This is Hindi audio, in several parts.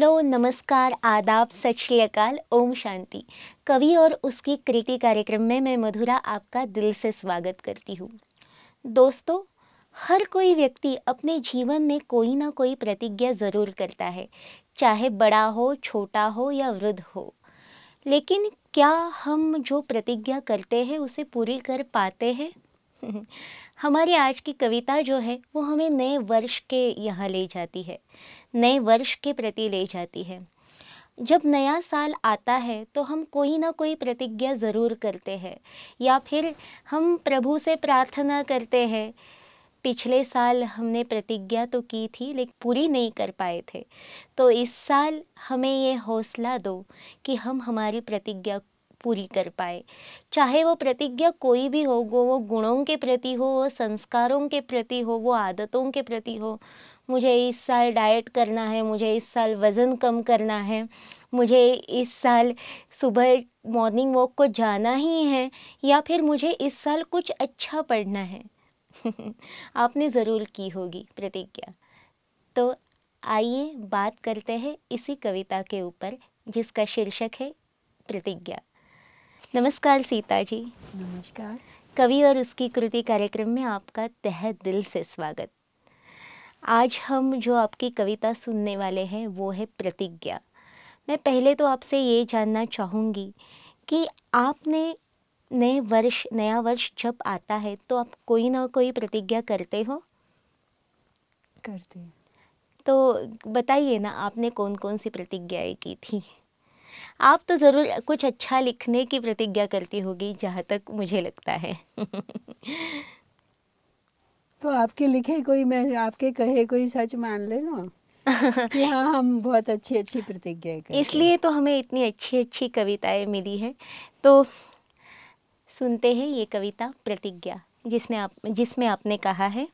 हेलो नमस्कार आदाब सत श्रीकाल ओम शांति कवि और उसकी कृति कार्यक्रम में मैं मधुरा आपका दिल से स्वागत करती हूँ दोस्तों हर कोई व्यक्ति अपने जीवन में कोई ना कोई प्रतिज्ञा ज़रूर करता है चाहे बड़ा हो छोटा हो या वृद्ध हो लेकिन क्या हम जो प्रतिज्ञा करते हैं उसे पूरी कर पाते हैं हमारी आज की कविता जो है वो हमें नए वर्ष के यहाँ ले जाती है नए वर्ष के प्रति ले जाती है जब नया साल आता है तो हम कोई ना कोई प्रतिज्ञा ज़रूर करते हैं या फिर हम प्रभु से प्रार्थना करते हैं पिछले साल हमने प्रतिज्ञा तो की थी लेकिन पूरी नहीं कर पाए थे तो इस साल हमें ये हौसला दो कि हम हमारी प्रतिज्ञा पूरी कर पाए चाहे वो प्रतिज्ञा कोई भी हो वो वो गुणों के प्रति हो वो संस्कारों के प्रति हो वो आदतों के प्रति हो मुझे इस साल डाइट करना है मुझे इस साल वज़न कम करना है मुझे इस साल सुबह मॉर्निंग वॉक को जाना ही है या फिर मुझे इस साल कुछ अच्छा पढ़ना है आपने ज़रूर की होगी प्रतिज्ञा तो आइए बात करते हैं इसी कविता के ऊपर जिसका शीर्षक है प्रतिज्ञा नमस्कार सीता जी नमस्कार कवि और उसकी कृति कार्यक्रम में आपका तह दिल से स्वागत आज हम जो आपकी कविता सुनने वाले हैं वो है प्रतिज्ञा मैं पहले तो आपसे ये जानना चाहूँगी कि आपने नए वर्ष नया वर्ष जब आता है तो आप कोई ना कोई प्रतिज्ञा करते हो करते तो बताइए ना आपने कौन कौन सी प्रतिज्ञाएं की थी आप तो ज़रूर कुछ अच्छा लिखने की प्रतिज्ञा करती होगी जहाँ तक मुझे लगता है तो आपके लिखे कोई मैं आपके कहे कोई सच मान ले ना हाँ हम बहुत अच्छी अच्छी प्रतिज्ञा इसलिए तो हमें इतनी अच्छी अच्छी कविताएं मिली हैं तो सुनते हैं ये कविता प्रतिज्ञा जिसने आप जिसमें आपने कहा है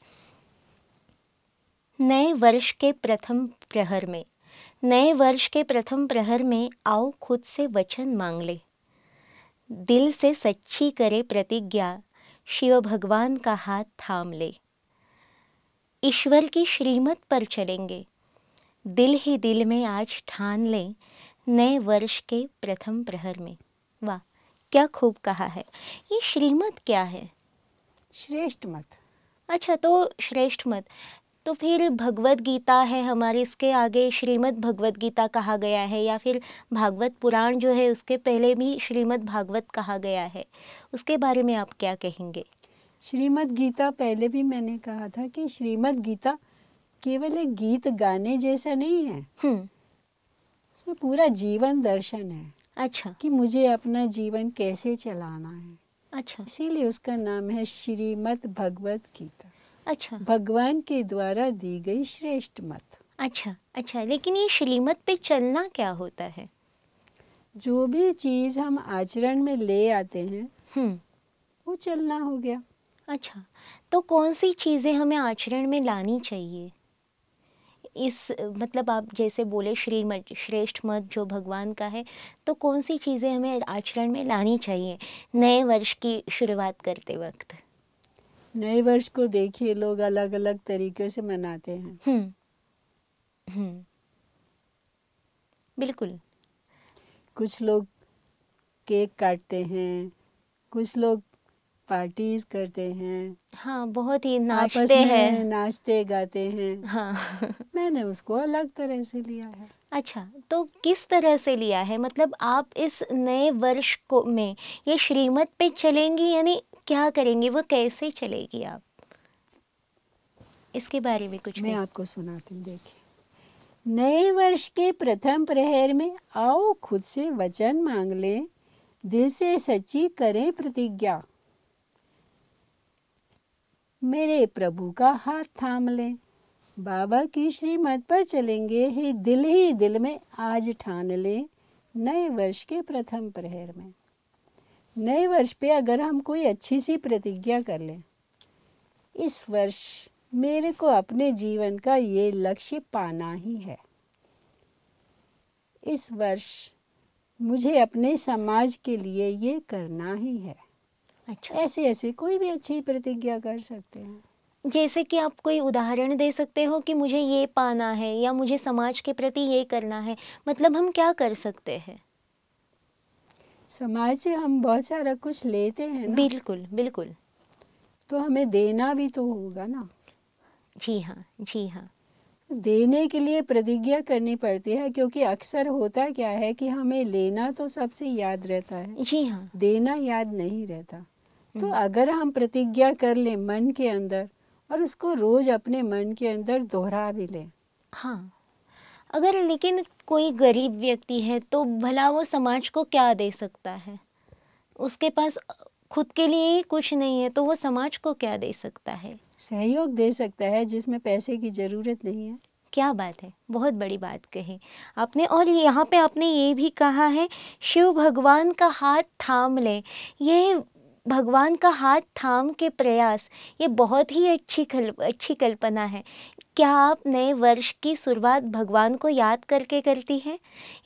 नए वर्ष के प्रथम प्रहर में नए वर्ष के प्रथम प्रहर में आओ खुद से वचन मांग ले दिल से सच्ची करे प्रतिज्ञा शिव भगवान का हाथ थाम ले ईश्वर की श्रीमत पर चलेंगे दिल ही दिल में आज ठान ले नए वर्ष के प्रथम प्रहर में वाह क्या खूब कहा है ये श्रीमत क्या है श्रेष्ठ मत अच्छा तो श्रेष्ठ मत तो फिर भगवत गीता है हमारे इसके आगे श्रीमद् भगवत गीता कहा गया है या फिर भागवत पुराण जो है उसके पहले भी श्रीमद् भागवत कहा गया है उसके बारे में आप क्या कहेंगे श्रीमद् गीता पहले भी मैंने कहा था कि श्रीमद् गीता केवल एक गीत गाने जैसा नहीं है हम्म। उसमें पूरा जीवन दर्शन है अच्छा कि मुझे अपना जीवन कैसे चलाना है अच्छा इसीलिए उसका नाम है श्रीमद् भगवत गीता अच्छा भगवान के द्वारा दी गई श्रेष्ठ मत अच्छा अच्छा लेकिन ये श्रीमत पे चलना क्या होता है जो भी चीज हम आचरण में ले आते हैं हम्म। वो चलना हो गया अच्छा तो कौन सी चीज़ें हमें आचरण में लानी चाहिए इस मतलब आप जैसे बोले श्रीमत श्रेष्ठ मत जो भगवान का है तो कौन सी चीज़ें हमें आचरण में लानी चाहिए नए वर्ष की शुरुआत करते वक्त नए वर्ष को देखिए लोग अलग अलग तरीके से मनाते हैं हम्म हम्म बिल्कुल कुछ लोग केक काटते हैं कुछ लोग पार्टीज करते हैं हाँ बहुत ही नाचते हैं नाचते गाते हैं हाँ मैंने उसको अलग तरह से लिया है अच्छा तो किस तरह से लिया है मतलब आप इस नए वर्ष को में ये श्रीमत पे चलेंगी यानी क्या करेंगे वो कैसे चलेगी आप इसके बारे में कुछ मैं आपको सुनाती हूँ देखिए नए वर्ष के प्रथम प्रहर में आओ खुद से वचन मांग लें दिल से सच्ची करें प्रतिज्ञा मेरे प्रभु का हाथ थाम लें बाबा की श्रीमत पर चलेंगे ही दिल ही दिल में आज ठान लें नए वर्ष के प्रथम प्रहर में नए वर्ष पे अगर हम कोई अच्छी सी प्रतिज्ञा कर लें इस वर्ष मेरे को अपने जीवन का ये लक्ष्य पाना ही है इस वर्ष मुझे अपने समाज के लिए ये करना ही है अच्छा ऐसे ऐसे कोई भी अच्छी प्रतिज्ञा कर सकते हैं जैसे कि आप कोई उदाहरण दे सकते हो कि मुझे ये पाना है या मुझे समाज के प्रति ये करना है मतलब हम क्या कर सकते हैं समाज से हम बहुत सारा कुछ लेते हैं ना? बिल्कुल बिल्कुल तो हमें देना भी तो होगा ना जी हाँ जी हाँ देने के लिए प्रतिज्ञा करनी पड़ती है क्योंकि अक्सर होता क्या है कि हमें लेना तो सबसे याद रहता है जी हाँ देना याद नहीं रहता तो हम्म। अगर हम प्रतिज्ञा कर लें मन के अंदर और उसको रोज अपने मन के अंदर दोहरा भी लें हाँ अगर लेकिन कोई गरीब व्यक्ति है तो भला वो समाज को क्या दे सकता है उसके पास खुद के लिए ही कुछ नहीं है तो वो समाज को क्या दे सकता है सहयोग दे सकता है जिसमें पैसे की ज़रूरत नहीं है क्या बात है बहुत बड़ी बात कही आपने और यहाँ पे आपने ये भी कहा है शिव भगवान का हाथ थाम ले ये भगवान का हाथ थाम के प्रयास ये बहुत ही अच्छी खल अच्छी कल्पना है क्या आप नए वर्ष की शुरुआत भगवान को याद करके करती हैं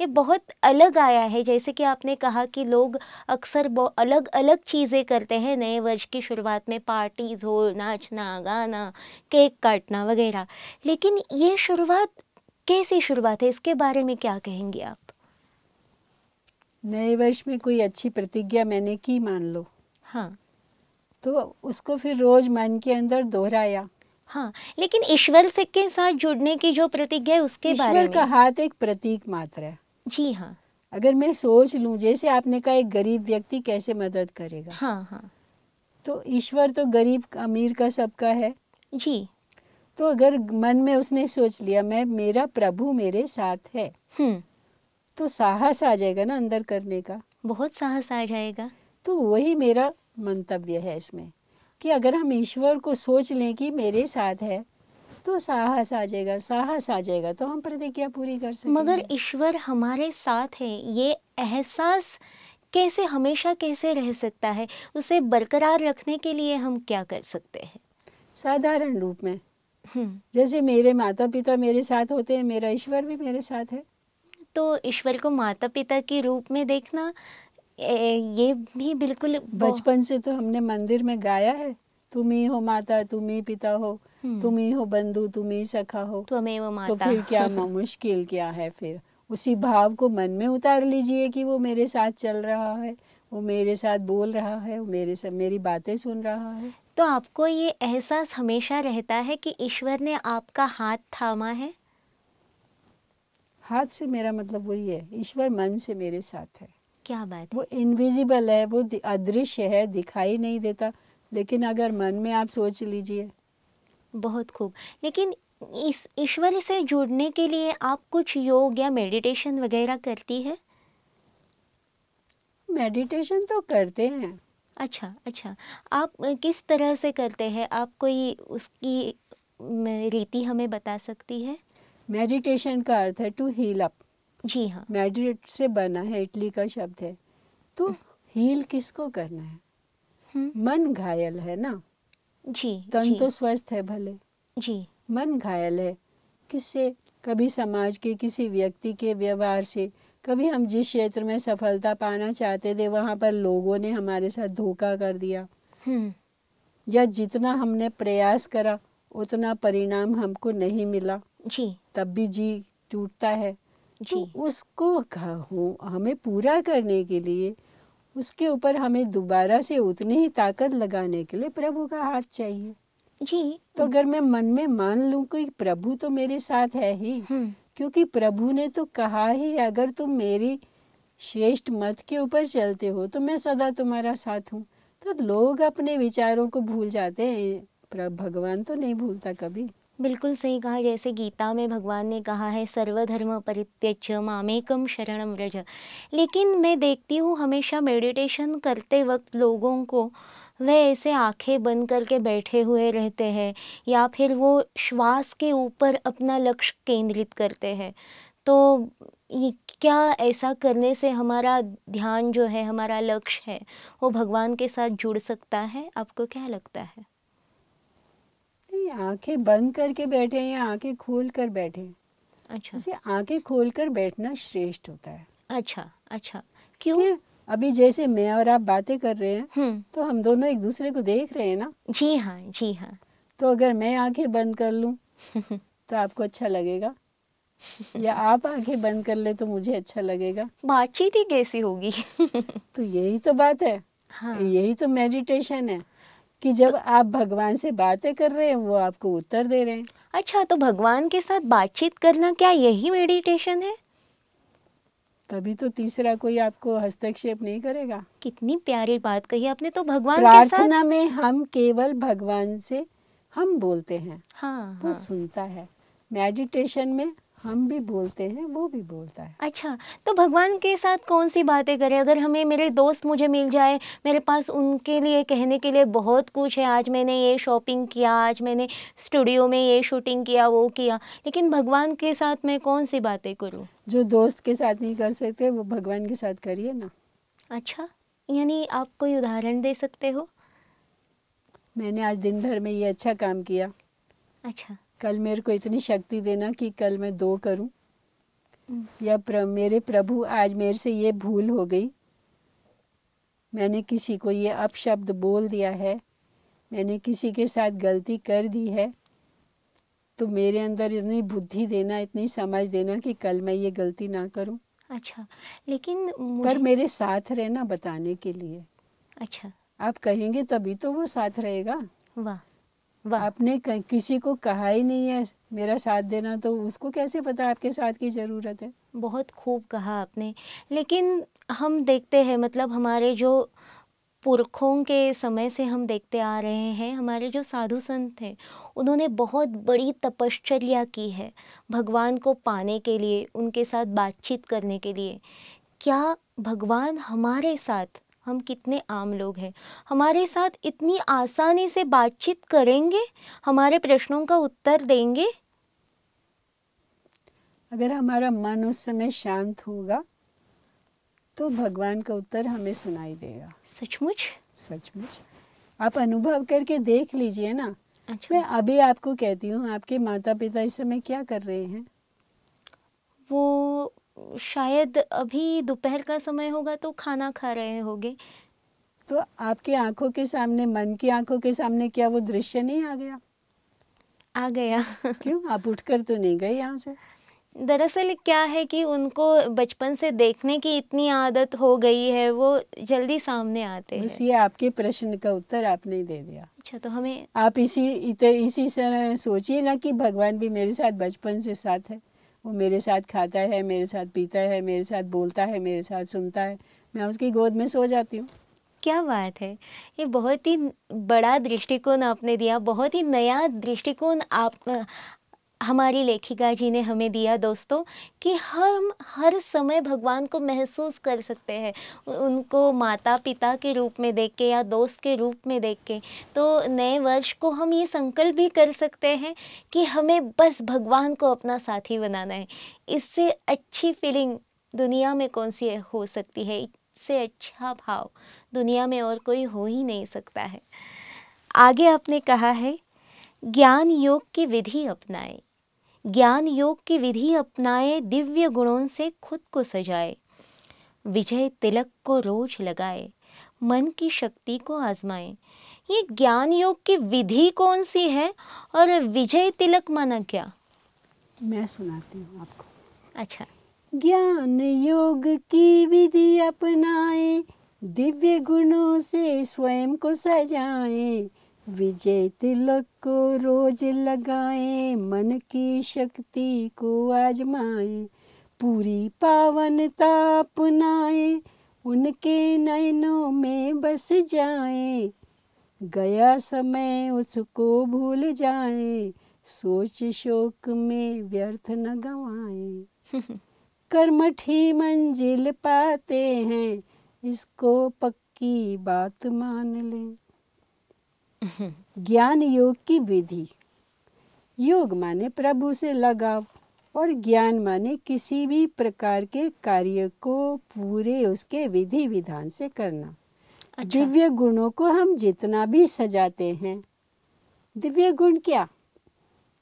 ये बहुत अलग आया है जैसे कि आपने कहा कि लोग अक्सर अलग अलग चीज़ें करते हैं नए वर्ष की शुरुआत में पार्टीज़ हो नाचना गाना केक काटना वगैरह लेकिन ये शुरुआत कैसी शुरुआत है इसके बारे में क्या कहेंगे आप नए वर्ष में कोई अच्छी प्रतिज्ञा मैंने की मान लो हाँ तो उसको फिर रोज़ मन के अंदर दोहराया हाँ लेकिन ईश्वर से के साथ जुड़ने की जो प्रतिज्ञा है उसके बारे में का हाथ एक प्रतीक मात्र है जी हाँ अगर मैं सोच लू जैसे आपने कहा एक गरीब व्यक्ति कैसे मदद करेगा हाँ हाँ तो ईश्वर तो गरीब अमीर का सबका है जी तो अगर मन में उसने सोच लिया मैं मेरा प्रभु मेरे साथ है तो साहस आ जाएगा ना अंदर करने का बहुत साहस आ जाएगा तो वही मेरा मंतव्य है इसमें कि अगर हम ईश्वर को सोच लें कि मेरे साथ है तो साहस आ जाएगा साहस आ जाएगा तो हम प्रतिज्ञा पूरी कर सकते मगर ईश्वर हमारे साथ है ये एहसास कैसे हमेशा कैसे रह सकता है उसे बरकरार रखने के लिए हम क्या कर सकते हैं साधारण रूप में हम्म। जैसे मेरे माता पिता मेरे साथ होते हैं मेरा ईश्वर भी मेरे साथ है तो ईश्वर को माता पिता के रूप में देखना ये भी बिल्कुल बचपन से तो हमने मंदिर में गाया है तुम ही हो माता तुम ही पिता हो हम्म। तुम ही हो बंधु तुम ही सखा हो हमें वो माता तो फिर क्या मुश्किल क्या है फिर उसी भाव को मन में उतार लीजिए कि वो मेरे साथ चल रहा है वो मेरे साथ बोल रहा है वो मेरे साथ मेरी बातें सुन रहा है तो आपको ये एहसास हमेशा रहता है कि ईश्वर ने आपका हाथ थामा है हाथ से मेरा मतलब वही है ईश्वर मन से मेरे साथ है क्या बात है? वो इनविजिबल है वो अदृश्य है दिखाई नहीं देता लेकिन अगर मन में आप सोच लीजिए बहुत खूब लेकिन इस ईश्वर से जुड़ने के लिए आप कुछ योग या मेडिटेशन वगैरह करती है मेडिटेशन तो करते हैं अच्छा अच्छा आप किस तरह से करते हैं आप कोई उसकी रीति हमें बता सकती है मेडिटेशन का अर्थ है टू हील अप जी हाँ मैड्रिड से बना है इटली का शब्द है तो हील किसको करना है मन घायल है ना जी तन तो स्वस्थ है भले जी मन घायल है किससे कभी समाज के किसी व्यक्ति के व्यवहार से कभी हम जिस क्षेत्र में सफलता पाना चाहते थे वहाँ पर लोगों ने हमारे साथ धोखा कर दिया या जितना हमने प्रयास करा उतना परिणाम हमको नहीं मिला जी तब भी जी टूटता है तो उसको हमें पूरा करने के लिए उसके ऊपर हमें दोबारा से उतनी ही ताकत लगाने के लिए प्रभु का हाथ चाहिए जी तो अगर मैं मन में मान लूं कि प्रभु तो मेरे साथ है ही हम्म। क्योंकि प्रभु ने तो कहा ही अगर तुम मेरी श्रेष्ठ मत के ऊपर चलते हो तो मैं सदा तुम्हारा साथ हूँ तो लोग अपने विचारों को भूल जाते हैं भगवान तो नहीं भूलता कभी बिल्कुल सही कहा जैसे गीता में भगवान ने कहा है सर्वधर्म परित्यज मामेकम शरण व्रज लेकिन मैं देखती हूँ हमेशा मेडिटेशन करते वक्त लोगों को वह ऐसे आंखें बंद करके बैठे हुए रहते हैं या फिर वो श्वास के ऊपर अपना लक्ष्य केंद्रित करते हैं तो ये क्या ऐसा करने से हमारा ध्यान जो है हमारा लक्ष्य है वो भगवान के साथ जुड़ सकता है आपको क्या लगता है आंखें बंद करके बैठे या आंखें खोल कर बैठे अच्छा जैसे आंखें खोल कर बैठना श्रेष्ठ होता है अच्छा अच्छा क्यों अभी जैसे मैं और आप बातें कर रहे हैं हम्म। तो हम दोनों एक दूसरे को देख रहे हैं ना जी हाँ जी हाँ तो अगर मैं आंखें बंद कर लूं तो आपको अच्छा लगेगा या आप आंखें बंद कर ले तो मुझे अच्छा लगेगा बातचीत ही कैसी होगी तो यही तो बात है हाँ। यही तो मेडिटेशन है कि जब आप भगवान से बातें कर रहे हैं वो आपको उत्तर दे रहे हैं अच्छा तो भगवान के साथ बातचीत करना क्या यही मेडिटेशन है तभी तो तीसरा कोई आपको हस्तक्षेप नहीं करेगा कितनी प्यारी बात कही आपने तो भगवान प्रार्थना के साथ... में हम केवल भगवान से हम बोलते हैं हाँ, वो हाँ। सुनता है मेडिटेशन में हम भी बोलते हैं वो भी बोलता है अच्छा तो भगवान के साथ कौन सी बातें करें अगर हमें मेरे दोस्त मुझे मिल जाए मेरे पास उनके लिए कहने के लिए बहुत कुछ है आज मैंने ये शॉपिंग किया आज मैंने स्टूडियो में ये शूटिंग किया वो किया लेकिन भगवान के साथ मैं कौन सी बातें करूँ जो दोस्त के साथ नहीं कर सकते वो भगवान के साथ करिए ना अच्छा यानी आप कोई उदाहरण दे सकते हो मैंने आज दिन भर में ये अच्छा काम किया अच्छा कल मेरे को इतनी शक्ति देना कि कल मैं दो करूं या प्र, मेरे प्रभु आज मेरे से ये भूल हो गई मैंने किसी को ये अपशब्द बोल दिया है मैंने किसी के साथ गलती कर दी है तो मेरे अंदर इतनी बुद्धि देना इतनी समझ देना कि कल मैं ये गलती ना करूं अच्छा लेकिन मुझे... पर मेरे साथ रहना बताने के लिए अच्छा आप कहेंगे तभी तो वो साथ रहेगा वाह आपने किसी को कहा ही नहीं है मेरा साथ देना तो उसको कैसे पता आपके साथ की ज़रूरत है बहुत खूब कहा आपने लेकिन हम देखते हैं मतलब हमारे जो पुरखों के समय से हम देखते आ रहे हैं हमारे जो साधु संत हैं उन्होंने बहुत बड़ी तपश्चर्या की है भगवान को पाने के लिए उनके साथ बातचीत करने के लिए क्या भगवान हमारे साथ हम कितने आम लोग हैं हमारे साथ इतनी आसानी से बातचीत करेंगे हमारे प्रश्नों का उत्तर देंगे अगर हमारा मन उस समय शांत होगा तो भगवान का उत्तर हमें सुनाई देगा सचमुच सचमुच आप अनुभव करके देख लीजिए ना अच्छा मैं अभी आपको कहती हूँ आपके माता पिता इस समय क्या कर रहे हैं वो शायद अभी दोपहर का समय होगा तो खाना खा रहे होंगे तो आपकी आंखों के सामने मन की आंखों के सामने क्या वो दृश्य नहीं आ गया आ गया क्यों आप उठकर तो नहीं गए यहाँ से दरअसल क्या है कि उनको बचपन से देखने की इतनी आदत हो गई है वो जल्दी सामने आते हैं ये आपके प्रश्न का उत्तर आपने दे दिया अच्छा तो हमें आप इसी इसी तरह सोचिए ना कि भगवान भी मेरे साथ बचपन से साथ है वो मेरे साथ खाता है मेरे साथ पीता है मेरे साथ बोलता है मेरे साथ सुनता है मैं उसकी गोद में सो जाती हूँ क्या बात है ये बहुत ही बड़ा दृष्टिकोण आपने दिया बहुत ही नया दृष्टिकोण आप हमारी लेखिका जी ने हमें दिया दोस्तों कि हम हर समय भगवान को महसूस कर सकते हैं उनको माता पिता के रूप में देख के या दोस्त के रूप में देख के तो नए वर्ष को हम ये संकल्प भी कर सकते हैं कि हमें बस भगवान को अपना साथी बनाना है इससे अच्छी फीलिंग दुनिया में कौन सी हो सकती है इससे अच्छा भाव दुनिया में और कोई हो ही नहीं सकता है आगे आपने कहा है ज्ञान योग की विधि अपनाएं ज्ञान योग की विधि अपनाए दिव्य गुणों से खुद को सजाए विजय तिलक को रोज लगाए मन की शक्ति को आजमाए ये ज्ञान योग की विधि कौन सी है और विजय तिलक माना क्या मैं सुनाती हूँ आपको अच्छा ज्ञान योग की विधि अपनाए दिव्य गुणों से स्वयं को सजाए विजय तिलक को रोज लगाए मन की शक्ति को आजमाए पूरी पावनता अपनाए उनके नयनों में बस जाए गया समय उसको भूल जाए सोच शोक में व्यर्थ न गवाए कर्मठ ही मंजिल पाते हैं इसको पक्की बात मान लें ज्ञान योग की विधि योग माने प्रभु से लगाव और ज्ञान माने किसी भी प्रकार के कार्य को पूरे उसके विधि विधान से करना अच्छा। दिव्य गुणों को हम जितना भी सजाते हैं दिव्य गुण क्या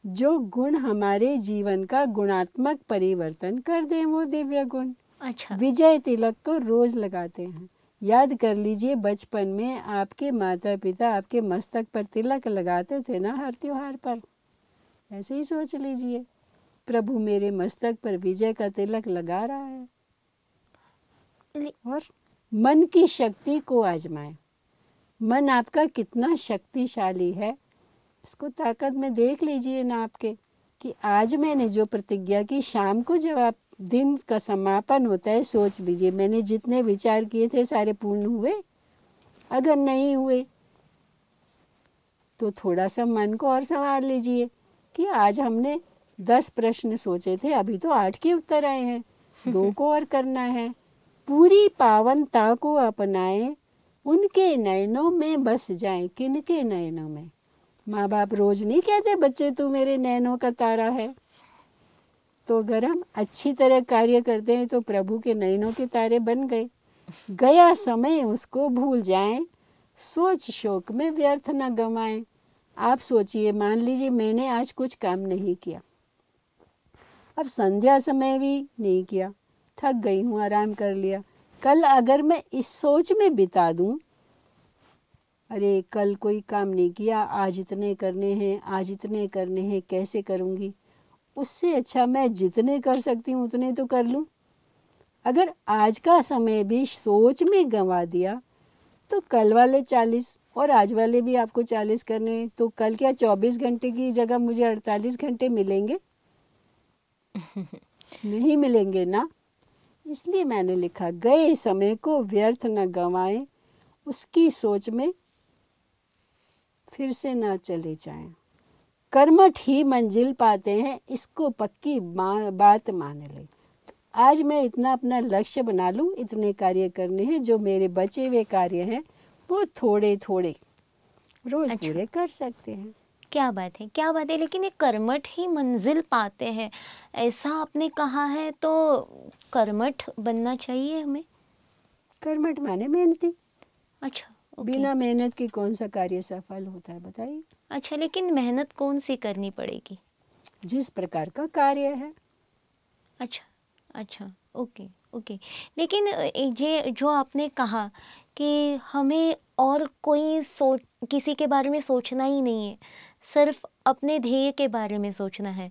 जो गुण हमारे जीवन का गुणात्मक परिवर्तन कर दे वो दिव्य गुण अच्छा विजय तिलक को रोज लगाते हैं याद कर लीजिए बचपन में आपके माता पिता आपके मस्तक पर तिलक लगाते थे ना हर त्यौहार पर ऐसे ही सोच लीजिए प्रभु मेरे मस्तक पर विजय का तिलक लगा रहा है और मन की शक्ति को आजमाएं मन आपका कितना शक्तिशाली है इसको ताकत में देख लीजिए ना आपके कि आज मैंने जो प्रतिज्ञा की शाम को जब आप दिन का समापन होता है सोच लीजिए मैंने जितने विचार किए थे सारे पूर्ण हुए अगर नहीं हुए तो थोड़ा सा मन को और संभाल लीजिए कि आज हमने दस प्रश्न सोचे थे अभी तो आठ के उत्तर आए हैं दो को और करना है पूरी पावनता को अपनाए उनके नयनों में बस किन किनके नयनों में माँ बाप रोज नहीं कहते बच्चे तू मेरे नैनों का तारा है तो अगर हम अच्छी तरह कार्य करते हैं तो प्रभु के नयनों के तारे बन गए गया समय उसको भूल जाए सोच शोक में व्यर्थ न गवाए आप सोचिए मान लीजिए मैंने आज कुछ काम नहीं किया अब संध्या समय भी नहीं किया थक गई हूँ आराम कर लिया कल अगर मैं इस सोच में बिता दूँ अरे कल कोई काम नहीं किया आज इतने करने हैं आज इतने करने हैं कैसे करूँगी उससे अच्छा मैं जितने कर सकती हूँ उतने तो कर लूँ अगर आज का समय भी सोच में गंवा दिया तो कल वाले चालीस और आज वाले भी आपको चालीस करने तो कल क्या चौबीस घंटे की जगह मुझे अड़तालीस घंटे मिलेंगे नहीं मिलेंगे ना इसलिए मैंने लिखा गए समय को व्यर्थ न गंवाएं उसकी सोच में फिर से ना चले जाएं कर्मठ ही मंजिल पाते हैं इसको पक्की बात मान लगे आज मैं इतना अपना लक्ष्य बना लूँ इतने कार्य करने हैं जो मेरे बचे हुए कार्य हैं वो थोड़े थोड़े रोज अच्छा। पूरे कर सकते हैं क्या बात है क्या बात है लेकिन ये कर्मठ ही मंजिल पाते हैं ऐसा आपने कहा है तो कर्मठ बनना चाहिए हमें कर्मठ माने मेहनती अच्छा बिना मेहनत के कौन सा कार्य सफल होता है बताइए अच्छा लेकिन मेहनत कौन सी करनी पड़ेगी जिस प्रकार का कार्य है अच्छा अच्छा ओके ओके लेकिन ये जो आपने कहा कि हमें और कोई सोच किसी के बारे में सोचना ही नहीं है सिर्फ अपने ध्येय के बारे में सोचना है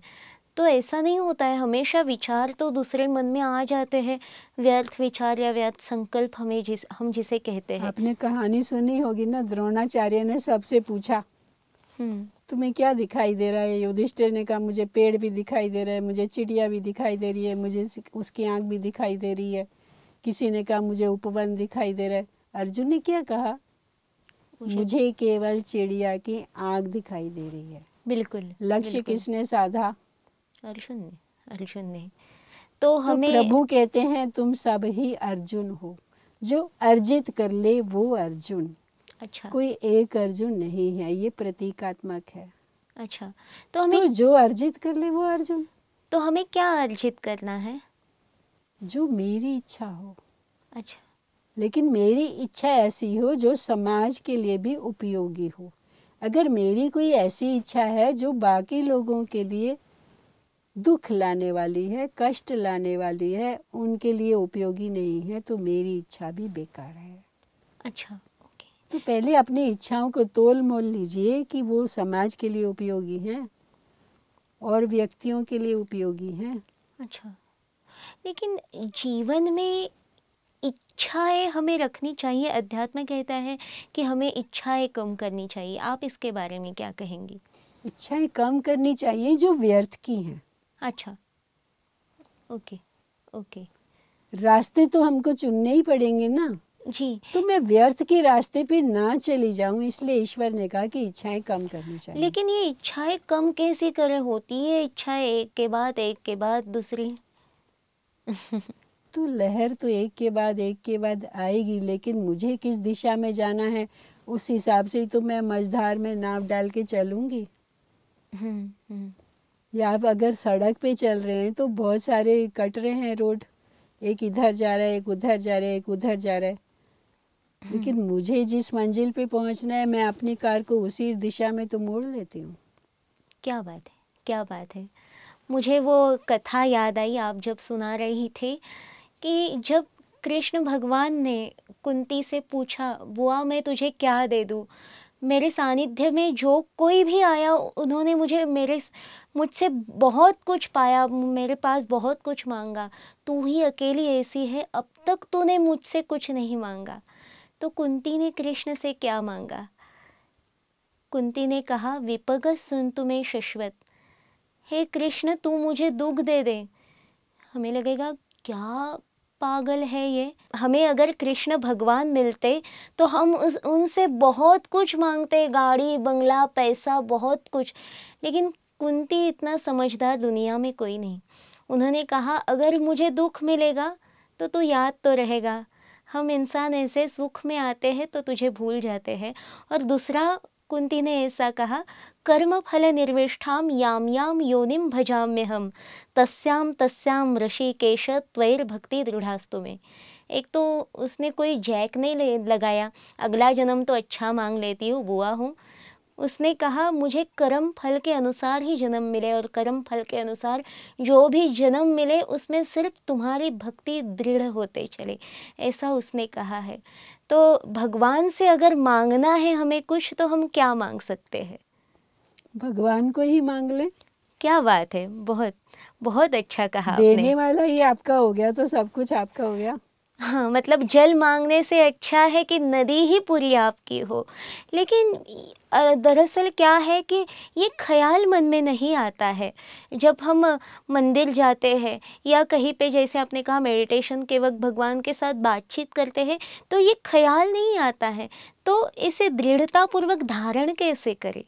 तो ऐसा नहीं होता है हमेशा विचार तो दूसरे मन में आ जाते हैं व्यर्थ विचार या व्यर्थ संकल्प हमें जिस हम जिसे कहते हैं आपने कहानी सुनी होगी ना द्रोणाचार्य ने सबसे पूछा हम्म। तुम्हें क्या दिखाई दे रहा है युधिष्ठिर ने कहा मुझे पेड़ भी दिखाई दे रहा है मुझे चिड़िया भी दिखाई दे रही है मुझे उसकी आंख भी दिखाई दे रही है किसी ने कहा मुझे उपवन दिखाई दे रहा है अर्जुन ने क्या कहा मुझे केवल चिड़िया की आंख दिखाई दे रही है बिल्कुल लक्ष्य किसने साधा अर्जुन ने अर्जुन ने तो, तो हमें तो प्रभु कहते हैं तुम सब ही अर्जुन हो जो अर्जित कर ले वो अर्जुन अच्छा कोई एक अर्जुन नहीं है ये प्रतीकात्मक है अच्छा तो हमें तो जो अर्जित कर ले वो अर्जुन तो हमें क्या अर्जित करना है जो मेरी इच्छा हो अच्छा लेकिन मेरी इच्छा ऐसी हो जो समाज के लिए भी उपयोगी हो अगर मेरी कोई ऐसी इच्छा है जो बाकी लोगों के लिए दुख लाने वाली है कष्ट लाने वाली है उनके लिए उपयोगी नहीं है तो मेरी इच्छा भी बेकार है अच्छा तो पहले अपनी इच्छाओं को तोल मोल लीजिए कि वो समाज के लिए उपयोगी हैं और व्यक्तियों के लिए उपयोगी हैं अच्छा लेकिन जीवन में इच्छाएं हमें रखनी चाहिए अध्यात्म कहता है कि हमें इच्छाएं कम करनी चाहिए आप इसके बारे में क्या कहेंगी इच्छाएं कम करनी चाहिए जो व्यर्थ की हैं अच्छा ओके ओके रास्ते तो हमको चुनने ही पड़ेंगे ना जी तो मैं व्यर्थ के रास्ते पे ना चली जाऊं इसलिए ईश्वर ने कहा कि इच्छाएं कम करनी चाहिए लेकिन ये इच्छाएं कम कैसे करे होती है इच्छाएं एक के बाद एक के बाद दूसरी तो लहर तो एक के बाद एक के बाद आएगी लेकिन मुझे किस दिशा में जाना है उस हिसाब से ही तो मैं मझधार में नाव डाल के चलूंगी हम्म, हम्म। या आप अगर सड़क पे चल रहे हैं तो बहुत सारे कट रहे हैं रोड एक इधर जा रहा है एक उधर जा रहा है एक उधर जा रहा है लेकिन हम्म। मुझे जिस मंजिल पे पहुंचना है मैं अपनी कार को उसी दिशा में तो मोड़ लेती हूँ क्या बात है क्या बात है मुझे वो कथा याद आई आप जब सुना रही थी कि जब कृष्ण भगवान ने कुंती से पूछा बुआ मैं तुझे क्या दे दूँ मेरे सानिध्य में जो कोई भी आया उन्होंने मुझे मेरे मुझसे बहुत कुछ पाया मेरे पास बहुत कुछ मांगा तू ही अकेली ऐसी है अब तक तूने मुझसे कुछ नहीं मांगा तो कुंती ने कृष्ण से क्या मांगा कुंती ने कहा विपगस संतु में शश्वत हे कृष्ण तू मुझे दुख दे दे हमें लगेगा क्या पागल है ये हमें अगर कृष्ण भगवान मिलते तो हम उस उनसे बहुत कुछ मांगते गाड़ी बंगला पैसा बहुत कुछ लेकिन कुंती इतना समझदार दुनिया में कोई नहीं उन्होंने कहा अगर मुझे दुख मिलेगा तो तू याद तो रहेगा हम इंसान ऐसे सुख में आते हैं तो तुझे भूल जाते हैं और दूसरा कुंती ने ऐसा कहा कर्म फल निर्विष्ठाम याम याम योनिम भजाम्य हम तस्याम तस्याम ऋषिकेश त्वैर भक्ति दृढ़ास्तु में एक तो उसने कोई जैक नहीं लगाया अगला जन्म तो अच्छा मांग लेती हूँ बुआ हूँ उसने कहा मुझे कर्म फल के अनुसार ही जन्म मिले और कर्म फल के अनुसार जो भी जन्म मिले उसमें सिर्फ तुम्हारी भक्ति दृढ़ होते चले ऐसा उसने कहा है तो भगवान से अगर मांगना है हमें कुछ तो हम क्या मांग सकते हैं भगवान को ही मांग लें क्या बात है बहुत बहुत अच्छा कहा देने आपने। वाला ही आपका हो गया तो सब कुछ आपका हो गया हाँ मतलब जल मांगने से अच्छा है कि नदी ही पूरी आपकी हो लेकिन दरअसल क्या है कि ये ख्याल मन में नहीं आता है जब हम मंदिर जाते हैं या कहीं पे जैसे आपने कहा मेडिटेशन के वक्त भगवान के साथ बातचीत करते हैं तो ये ख्याल नहीं आता है तो इसे दृढ़तापूर्वक धारण कैसे करें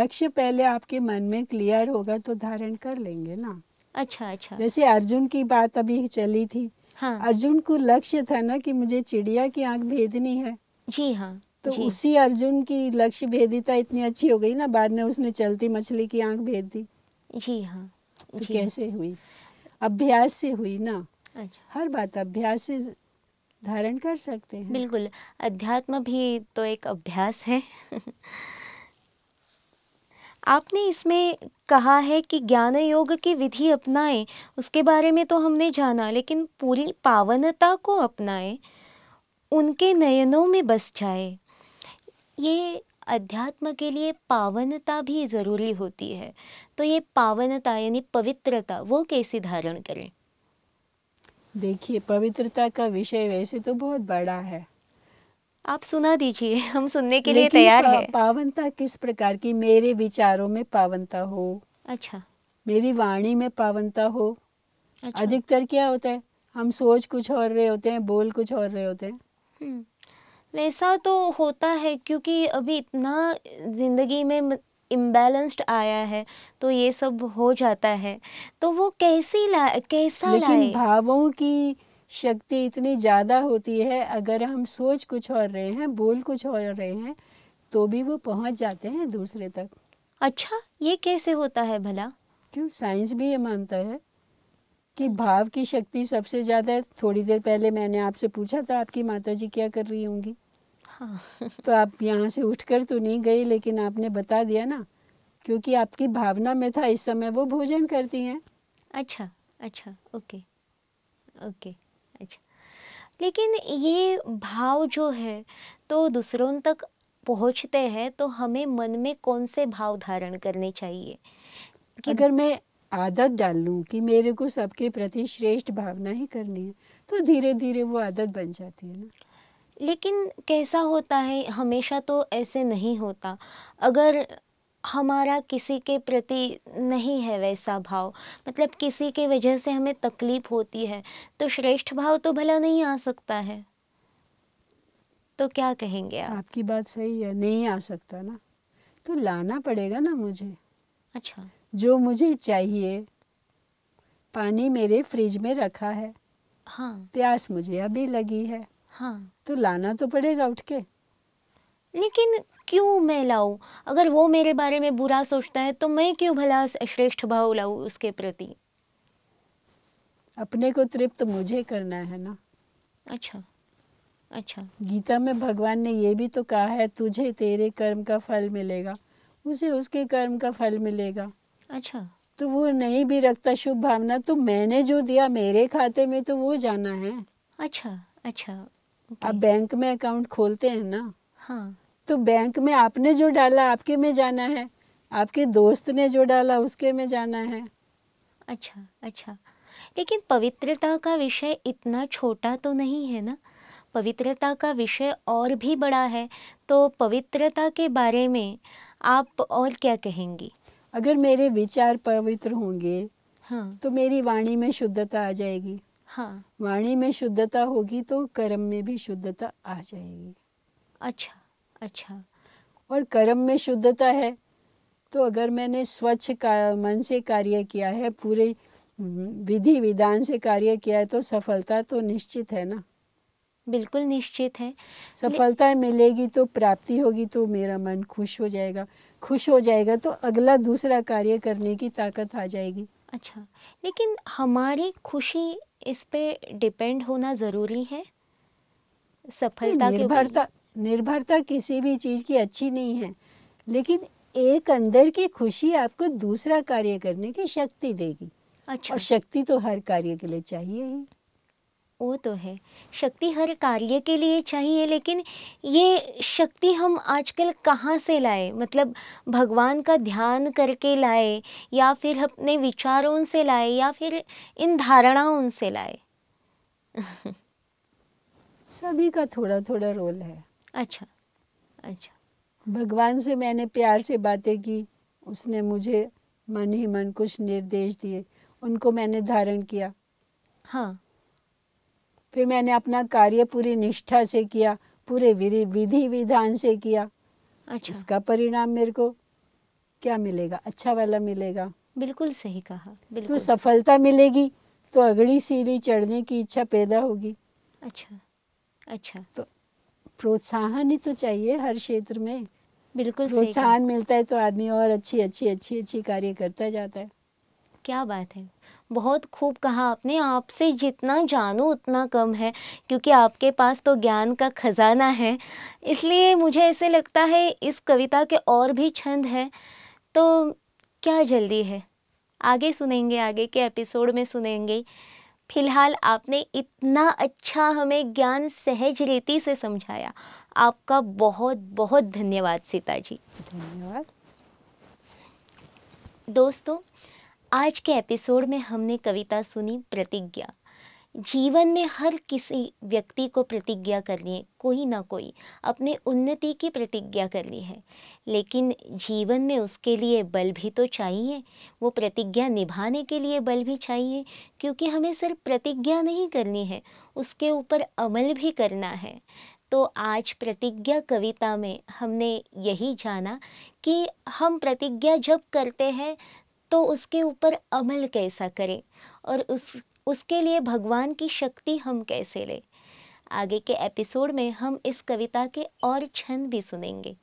लक्ष्य पहले आपके मन में क्लियर होगा तो धारण कर लेंगे ना अच्छा अच्छा जैसे अर्जुन की बात अभी चली थी हाँ। अर्जुन को लक्ष्य था ना कि मुझे चिड़िया की आंख भेदनी है जी हाँ तो जी। उसी अर्जुन की लक्ष्य भेदिता इतनी अच्छी हो गई ना बाद में उसने चलती मछली की आंख भेद दी जी हाँ तो जी कैसे हुई अभ्यास से हुई ना अच्छा। हर बात अभ्यास से धारण कर सकते हैं बिल्कुल अध्यात्म भी तो एक अभ्यास है आपने इसमें कहा है कि ज्ञान योग की विधि अपनाएं उसके बारे में तो हमने जाना लेकिन पूरी पावनता को अपनाएं उनके नयनों में बस जाए ये अध्यात्म के लिए पावनता भी ज़रूरी होती है तो ये पावनता यानी पवित्रता वो कैसे धारण करें देखिए पवित्रता का विषय वैसे तो बहुत बड़ा है आप सुना दीजिए हम सुनने के लिए तैयार हैं पावनता किस प्रकार की मेरे विचारों में पावनता हो अच्छा मेरी वाणी में पावनता हो अच्छा। अधिकतर क्या होता है हम सोच कुछ और रहे होते हैं बोल कुछ और रहे होते हैं हम्म। वैसा तो होता है क्योंकि अभी इतना ज़िंदगी में इम्बेलेंस्ड आया है तो ये सब हो जाता है तो वो कैसी ला कैसा लेकिन लाए? भावों की शक्ति इतनी ज़्यादा होती है अगर हम सोच कुछ और रहे हैं बोल कुछ और रहे हैं तो भी वो पहुंच जाते हैं दूसरे तक अच्छा ये कैसे होता है भला क्यों साइंस भी ये मानता है कि भाव की शक्ति सबसे ज़्यादा थोड़ी देर पहले मैंने आपसे पूछा था आपकी माता जी क्या कर रही होंगी हाँ। तो आप यहाँ से उठकर तो नहीं गई लेकिन आपने बता दिया ना क्योंकि आपकी भावना में था इस समय वो भोजन करती हैं अच्छा अच्छा ओके ओके लेकिन ये भाव जो है तो दूसरों तक पहुंचते हैं तो हमें मन में कौन से भाव धारण करने चाहिए कि अगर मैं आदत डाल लूँ कि मेरे को सबके प्रति श्रेष्ठ भावना ही करनी है तो धीरे धीरे वो आदत बन जाती है ना लेकिन कैसा होता है हमेशा तो ऐसे नहीं होता अगर हमारा किसी के प्रति नहीं है वैसा भाव मतलब किसी के वजह से हमें तकलीफ़ होती है तो श्रेष्ठ भाव तो भला नहीं आ सकता है तो क्या कहेंगे आप आपकी बात सही है नहीं आ सकता ना तो लाना पड़ेगा ना मुझे अच्छा जो मुझे चाहिए पानी मेरे फ्रिज में रखा है हाँ प्यास मुझे अभी लगी है हाँ तो लाना तो पड़ेगा उठ के लेकिन क्यों मैं लाऊं अगर वो मेरे बारे में बुरा सोचता है तो मैं क्यों भला श्रेष्ठ भाव लाऊं उसके प्रति अपने को तृप्त मुझे करना है ना अच्छा अच्छा गीता में भगवान ने ये भी तो कहा है तुझे तेरे कर्म का फल मिलेगा उसे उसके कर्म का फल मिलेगा अच्छा तो वो नहीं भी रखता शुभ भावना तो मैंने जो दिया मेरे खाते में तो वो जाना है अच्छा अच्छा आप बैंक में अकाउंट खोलते हैं ना हाँ तो बैंक में आपने जो डाला आपके में जाना है आपके दोस्त ने जो डाला उसके में जाना है अच्छा अच्छा लेकिन पवित्रता का विषय इतना छोटा तो नहीं है ना पवित्रता का विषय और भी बड़ा है तो पवित्रता के बारे में आप और क्या कहेंगी अगर मेरे विचार पवित्र होंगे हाँ तो मेरी वाणी में शुद्धता आ जाएगी हाँ वाणी में शुद्धता होगी तो कर्म में भी शुद्धता आ जाएगी अच्छा अच्छा और कर्म में शुद्धता है तो अगर मैंने स्वच्छ का मन से कार्य किया है पूरे विधि विधान से कार्य किया है तो सफलता तो निश्चित है ना बिल्कुल निश्चित है सफलता मिलेगी तो प्राप्ति होगी तो मेरा मन खुश हो जाएगा खुश हो जाएगा तो अगला दूसरा कार्य करने की ताकत आ जाएगी अच्छा लेकिन हमारी खुशी इस पे डिपेंड होना ज़रूरी है सफलता निर्भरता निर्भरता किसी भी चीज़ की अच्छी नहीं है लेकिन एक अंदर की खुशी आपको दूसरा कार्य करने की शक्ति देगी अच्छा और शक्ति तो हर कार्य के लिए चाहिए ही वो तो है शक्ति हर कार्य के लिए चाहिए लेकिन ये शक्ति हम आजकल कहाँ से लाए मतलब भगवान का ध्यान करके लाए या फिर अपने विचारों से लाए या फिर इन धारणाओं से लाए सभी का थोड़ा थोड़ा रोल है अच्छा अच्छा भगवान से मैंने प्यार से बातें की उसने मुझे मन ही मन कुछ निर्देश दिए उनको मैंने धारण किया हाँ फिर मैंने अपना कार्य पूरी निष्ठा से किया पूरे विधि विधान से किया अच्छा उसका परिणाम मेरे को क्या मिलेगा अच्छा वाला मिलेगा बिल्कुल सही कहा तो बिल्कुल तो सफलता मिलेगी तो अगली सीढ़ी चढ़ने की इच्छा पैदा होगी अच्छा अच्छा तो प्रोत्साहन ही तो चाहिए हर क्षेत्र में बिल्कुल प्रोत्साहन मिलता है तो आदमी और अच्छी अच्छी अच्छी अच्छी कार्य करता जाता है क्या बात है बहुत खूब कहा आपने आपसे जितना जानू उतना कम है क्योंकि आपके पास तो ज्ञान का खजाना है इसलिए मुझे ऐसे लगता है इस कविता के और भी छंद है तो क्या जल्दी है आगे सुनेंगे आगे के एपिसोड में सुनेंगे फिलहाल आपने इतना अच्छा हमें ज्ञान सहज रीति से समझाया आपका बहुत बहुत धन्यवाद सीता जी धन्यवाद दोस्तों आज के एपिसोड में हमने कविता सुनी प्रतिज्ञा जीवन में हर किसी व्यक्ति को प्रतिज्ञा करनी है कोई ना कोई अपने उन्नति की प्रतिज्ञा करनी है लेकिन जीवन में उसके लिए बल भी तो चाहिए वो प्रतिज्ञा निभाने के लिए बल भी चाहिए क्योंकि हमें सिर्फ प्रतिज्ञा नहीं करनी है उसके ऊपर अमल भी करना है तो आज प्रतिज्ञा कविता में हमने यही जाना कि हम प्रतिज्ञा जब करते हैं तो उसके ऊपर अमल कैसा करें और उस उसके लिए भगवान की शक्ति हम कैसे लें आगे के एपिसोड में हम इस कविता के और छंद भी सुनेंगे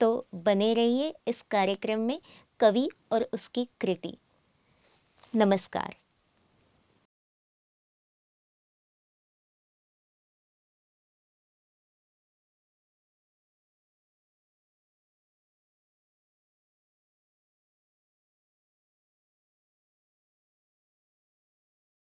तो बने रहिए इस कार्यक्रम में कवि और उसकी कृति नमस्कार